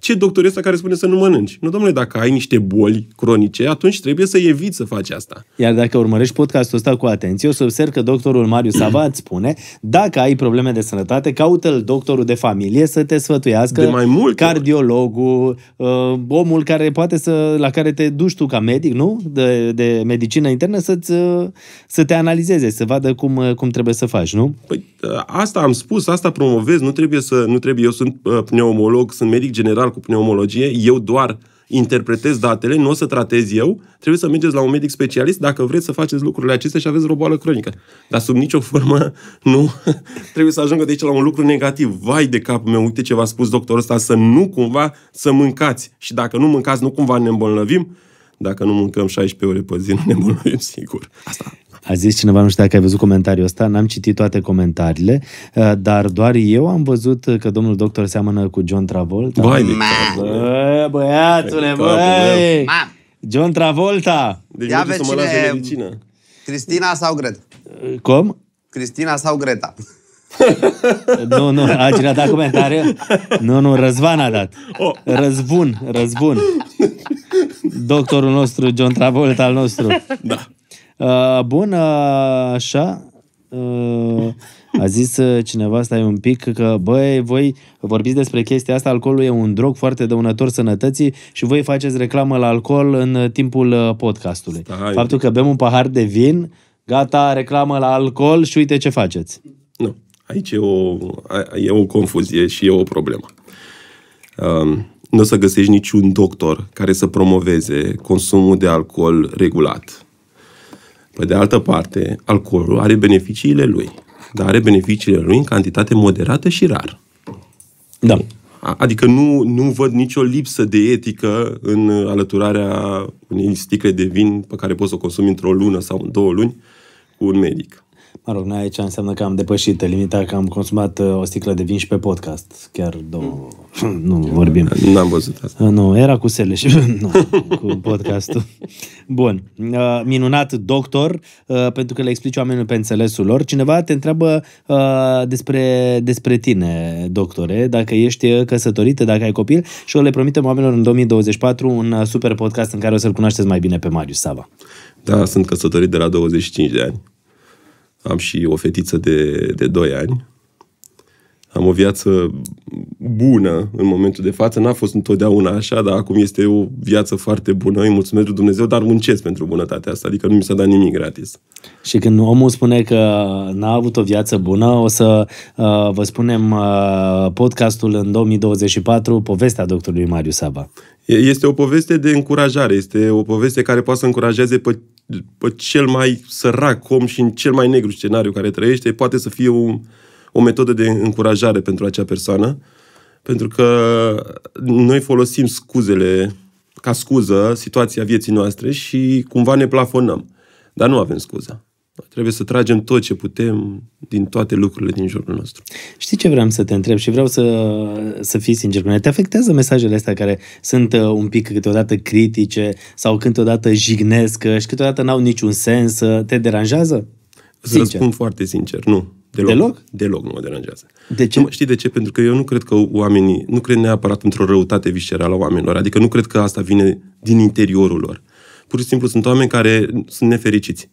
ce doctor este care spune să nu mănânci? Nu, domnule, dacă ai niște boli cronice, atunci trebuie să eviți să faci asta. Iar dacă urmărești podcastul ăsta cu atenție, o să observ că doctorul Marius (clears throat) Savat spune, dacă ai probleme de sănătate, caută-l doctorul de familie să te sfătuiască, de mai mult, cardiologul, uh, omul care poate să, la care te duci tu ca medic, nu? De, de medicină internă să-ți, uh, să te analizeze, să vadă cum, uh, cum trebuie să faci, nu? Păi, asta am spus, asta promovez, nu trebuie să, nu trebuie, eu sunt pneumolog, sunt medic general cu pneumologie, eu doar interpretez datele, nu o să tratez eu, trebuie să mergeți la un medic specialist dacă vreți să faceți lucrurile acestea și aveți o boală cronică. Dar sub nicio formă nu (laughs) trebuie să ajungă de aici la un lucru negativ. Vai de capul meu, uite ce v-a spus doctorul ăsta, să nu cumva să mâncați. Și dacă nu mâncați, nu cumva ne îmbolnăvim. Dacă nu mâncăm 16 ore pe zi, nu ne îmbolnăvim sigur. Asta a zis cineva, nu știu dacă ai văzut comentariul ăsta, n-am citit toate comentariile, uh, dar doar eu am văzut că domnul doctor seamănă cu John Travolta. Vai, bă, băiatule, băi! John Travolta! Deci Ia vezi să mă cine... medicină. Cristina sau Greta? Uh, cum? Cristina sau Greta? (laughs) nu, nu, a cine a dat comentariu. Nu, nu, Răzvan a dat. Răzbun, răzbun. (laughs) Doctorul nostru, John Travolta al nostru. Da. Uh, bun, uh, așa. Uh, a zis cineva, stai un pic, că băi, voi vorbiți despre chestia asta, alcoolul e un drog foarte dăunător sănătății și voi faceți reclamă la alcool în timpul podcastului. Stai. Faptul că bem un pahar de vin, gata, reclamă la alcool și uite ce faceți. Nu, aici e o, e o confuzie și e o problemă. Um, nu o să găsești niciun doctor care să promoveze consumul de alcool regulat pe de altă parte, alcoolul are beneficiile lui, dar are beneficiile lui în cantitate moderată și rar. Da. Adică nu, nu văd nicio lipsă de etică în alăturarea unei sticle de vin pe care poți să o consumi într-o lună sau în două luni cu un medic. Mă rog, noi aici înseamnă că am depășit limita, că am consumat uh, o sticlă de vin și pe podcast. Chiar două... Mm. (laughs) nu vorbim. N-am văzut asta. Uh, nu, era cu sele și (laughs) nu, cu podcastul. Bun. Uh, minunat doctor, pentru că le explici oamenilor pe înțelesul lor. Cineva te întreabă despre, despre tine, doctore, dacă ești căsătorită, dacă ai copil și o le promitem oamenilor în 2024 un super podcast în care o să-l cunoașteți mai bine pe Marius Sava. Da, sunt căsătorit de la 25 de ani. Am și o fetiță de, de 2 ani. Am o viață bună în momentul de față. N-a fost întotdeauna așa, dar acum este o viață foarte bună. Îi mulțumesc lui Dumnezeu, dar muncesc pentru bunătatea asta. Adică nu mi s-a dat nimic gratis. Și când omul spune că n-a avut o viață bună, o să uh, vă spunem uh, podcastul în 2024, povestea doctorului Marius Saba. Este o poveste de încurajare, este o poveste care poate să încurajeze pe cel mai sărac om și în cel mai negru scenariu care trăiește, poate să fie o o metodă de încurajare pentru acea persoană, pentru că noi folosim scuzele ca scuză situația vieții noastre și cumva ne plafonăm. Dar nu avem scuză. Trebuie să tragem tot ce putem din toate lucrurile din jurul nostru. Știi ce vreau să te întreb și vreau să, să fii sincer cu mine. Te afectează mesajele astea care sunt uh, un pic câteodată critice sau câteodată jignesc uh, și câteodată n-au niciun sens? Uh, te deranjează? Să sincer. răspund foarte sincer, nu. Deloc? Deloc, deloc nu mă deranjează. De ce? Nu, știi de ce? Pentru că eu nu cred că oamenii, nu cred neapărat într-o răutate viscerală a oamenilor. Adică nu cred că asta vine din interiorul lor. Pur și simplu sunt oameni care sunt nefericiți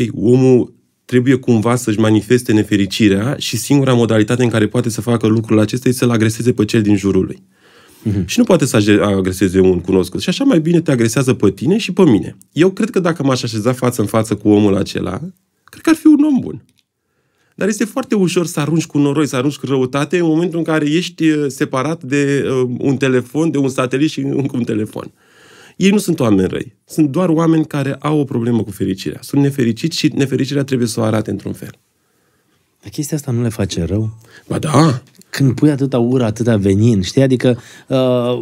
ok, omul trebuie cumva să-și manifeste nefericirea și singura modalitate în care poate să facă lucrul acesta este să-l agreseze pe cel din jurul lui. mm Și nu poate să agreseze un cunoscut. Și așa mai bine te agresează pe tine și pe mine. Eu cred că dacă m-aș așeza față în față cu omul acela, cred că ar fi un om bun. Dar este foarte ușor să arunci cu noroi, să arunci cu răutate în momentul în care ești uh, separat de uh, un telefon, de un satelit și încă un telefon. Ei nu sunt oameni răi. Sunt doar oameni care au o problemă cu fericirea. Sunt nefericiți și nefericirea trebuie să o arate într-un fel. Dar chestia asta nu le face rău? Ba da! Când pui atâta ură, atâta venin, știi? Adică uh,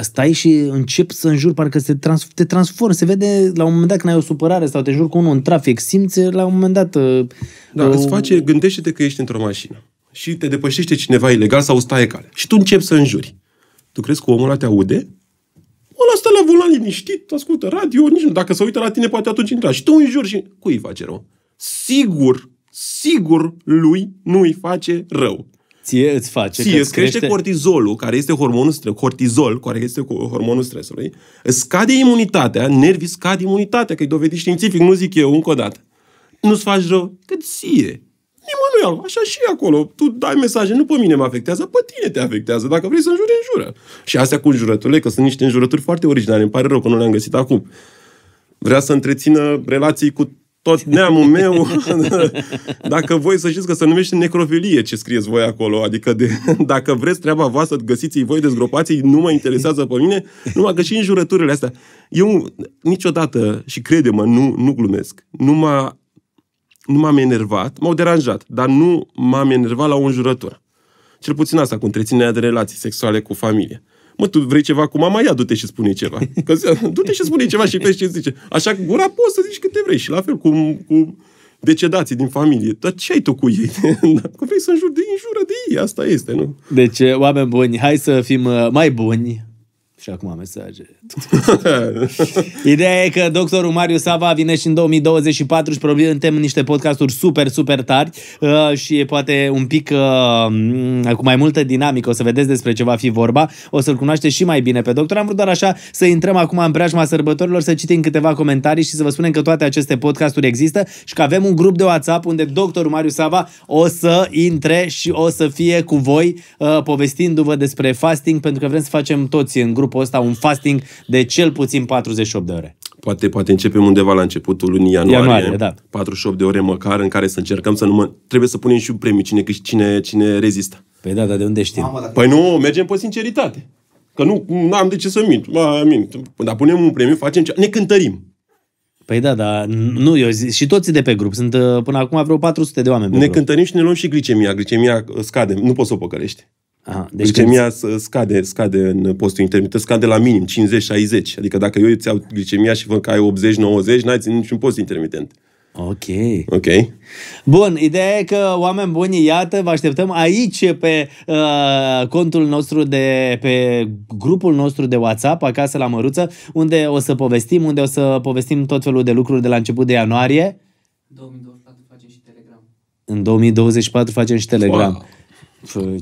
stai și începi să înjuri, parcă se trans- te transformi. Se vede la un moment dat când ai o supărare sau te juri cu unul în trafic, simți la un moment dat... Uh, da, uh, îți face, gândește-te că ești într-o mașină și te depășește cineva ilegal sau stai cale. Și tu începi să înjuri. Tu crezi că omul ăla te aude? Ăla stă la volan liniștit, ascultă radio, nici nu. Dacă se uită la tine, poate atunci intra. Și tu în jur și... Cui îi face rău? Sigur, sigur lui nu îi face rău. Ție îți face. Ție îți crește, crește cortizolul, care este hormonul stres, cortizol, care este hormonul stresului, îți scade imunitatea, nervii scad imunitatea, că e dovedit științific, nu zic eu încă o dată. Nu-ți faci rău, cât ție Emanuel, așa și acolo. Tu dai mesaje, nu pe mine mă afectează, pe tine te afectează. Dacă vrei să înjuri, înjură. Și astea cu înjurăturile, că sunt niște înjurături foarte originale. Îmi pare rău că nu le-am găsit acum. Vrea să întrețină relații cu tot neamul meu, (laughs) dacă voi să știți că se numește necrofilie ce scrieți voi acolo, adică de, dacă vreți treaba voastră, găsiți-i voi, dezgropații, nu mă interesează pe mine, numai că și înjurăturile astea. Eu niciodată, și crede-mă, nu, nu glumesc, nu m-a nu m-am enervat, m-au deranjat, dar nu m-am enervat la o înjurătură. Cel puțin asta, cu întreținerea de relații sexuale cu familie. Mă, tu vrei ceva cu mama? Ia, du-te și spune ceva. Că, du-te și spune ceva și vezi ce zice. Așa că gura poți să zici te vrei. Și la fel cu, cu decedații din familie. Dar ce ai tu cu ei? (laughs) Dacă vrei să înjuri de ei, înjură de ei. Asta este, nu? Deci, oameni buni, hai să fim uh, mai buni, și acum mesaje. (laughs) Ideea e că doctorul Mariu Sava vine și în 2024 și probabil niște podcasturi super, super tari uh, și poate un pic uh, mm, cu mai multă dinamică. O să vedeți despre ce va fi vorba. O să-l cunoaște și mai bine pe doctor. Am vrut doar așa să intrăm acum în preajma sărbătorilor, să citim câteva comentarii și să vă spunem că toate aceste podcasturi există și că avem un grup de WhatsApp unde doctorul Mariu Sava o să intre și o să fie cu voi uh, povestindu-vă despre fasting pentru că vrem să facem toți în grup corpul ăsta un fasting de cel puțin 48 de ore. Poate, poate începem undeva la începutul lunii ianuarie, ianuarie da. 48 de ore măcar, în care să încercăm să nu mă... Trebuie să punem și un premiu, cine, cine, cine rezistă. Păi da, dar de unde știm? Mamă, Păi nu, mergem pe sinceritate. Că nu am de ce să mint. Ba, mint. Dar punem un premiu, facem ce... Ne cântărim. Păi da, dar nu, eu zic, și toți de pe grup. Sunt uh, până acum vreo 400 de oameni pe Ne grup. cântărim și ne luăm și glicemia. Glicemia scade, nu poți să o păcălești. Aha, deci, deci glicemia când... scade, scade în postul intermitent, scade la minim, 50-60. Adică dacă eu îți iau glicemia și văd că ai 80-90, n-ai ținut niciun post intermitent. Ok. Ok. Bun, ideea e că oameni buni, iată, vă așteptăm aici pe uh, contul nostru de pe grupul nostru de WhatsApp, acasă la Măruță, unde o să povestim, unde o să povestim tot felul de lucruri de la început de ianuarie. 2024 facem și Telegram. În 2024 facem și Telegram. Wow.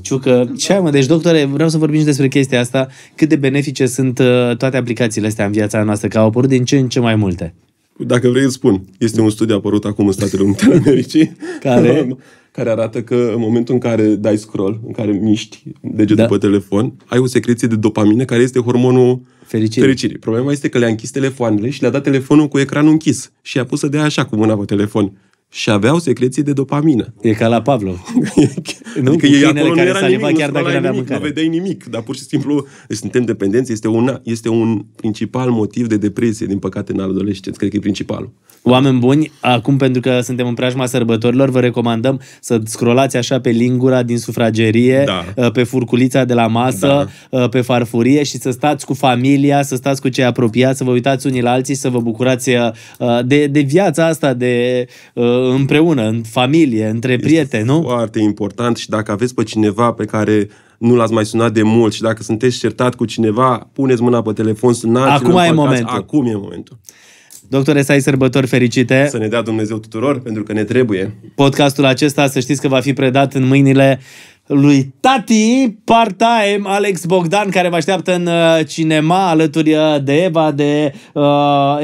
Ciucă. Ce mă? Deci, doctore, vreau să vorbim și despre chestia asta. Cât de benefice sunt uh, toate aplicațiile astea în viața noastră, că au apărut din ce în ce mai multe. Dacă vrei, îți spun. Este un studiu apărut acum în Statele Unite ale Americii. Care? (laughs) care arată că în momentul în care dai scroll, în care miști degetul da. pe telefon, ai o secreție de dopamină care este hormonul fericirii. fericirii. Problema este că le-a închis telefoanele și le-a dat telefonul cu ecranul închis și a pus să dea așa cu mâna pe telefon și aveau secreții de dopamină. E ca la Pavlov. (laughs) nu, adică ei acolo care nu era nimic, chiar nu dacă nimic, mâncare. nu vedeai nimic, dar pur și simplu deci suntem dependenți. Este, una, este un principal motiv de depresie, din păcate, în adolescenți. Cred că e principalul. Oameni buni, acum pentru că suntem în preajma sărbătorilor, vă recomandăm să scrolați așa pe lingura din sufragerie, da. Uh, pe furculița de la masă, da. Uh, pe farfurie și să stați cu familia, să stați cu cei apropiați, să vă uitați unii la alții, să vă bucurați uh, de, de viața asta, de împreună, în familie, între este prieteni, nu? Foarte important și dacă aveți pe cineva pe care nu l-ați mai sunat de mult și dacă sunteți certat cu cineva, puneți mâna pe telefon, sunați Acum e momentul. Acum e momentul. Doctore, să ai sărbători fericite! Să ne dea Dumnezeu tuturor, pentru că ne trebuie! Podcastul acesta, să știți că va fi predat în mâinile lui Tati, part-time Alex Bogdan care vă așteaptă în uh, cinema alături uh, de Eva, de uh,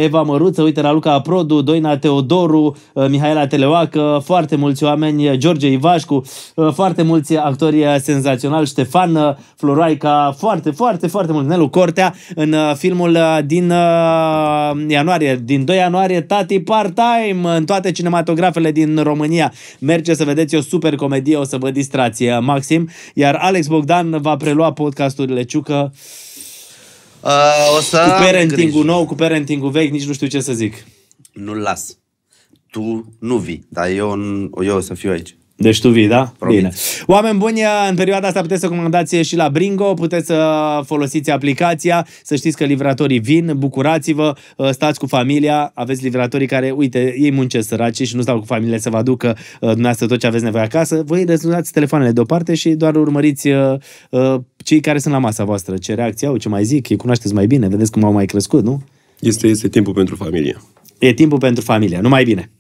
Eva Măruță, uite la Luca Produ, Doina Teodoru, uh, Mihaela Teleoacă, foarte mulți oameni, uh, George Ivașcu, uh, foarte mulți actori senzaționali, Ștefan uh, Floroaica, foarte, foarte, foarte mult, Nelu Cortea în uh, filmul uh, din uh, ianuarie, din 2 ianuarie, Tati part-time în toate cinematografele din România. Merge să vedeți o super comedie, o să vă distrați. Maxim, iar Alex Bogdan va prelua podcasturile Ciucă uh, o să cu parenting nou, cu parenting vechi, nici nu știu ce să zic. Nu-l las. Tu nu vii, dar eu, eu o să fiu aici. Deci tu vii, da? Promit. Bine. Oameni buni, în perioada asta puteți să comandați și la Bringo, puteți să folosiți aplicația, să știți că livratorii vin, bucurați-vă, ă, stați cu familia, aveți livratorii care, uite, ei muncesc săraci și nu stau cu familia să vă aducă ă, dumneavoastră tot ce aveți nevoie acasă, voi rezolvați telefoanele deoparte și doar urmăriți ă, cei care sunt la masa voastră, ce reacție au, ce mai zic, îi cunoașteți mai bine, vedeți cum au mai crescut, nu? Este, este timpul pentru familie. E timpul pentru familie, numai bine!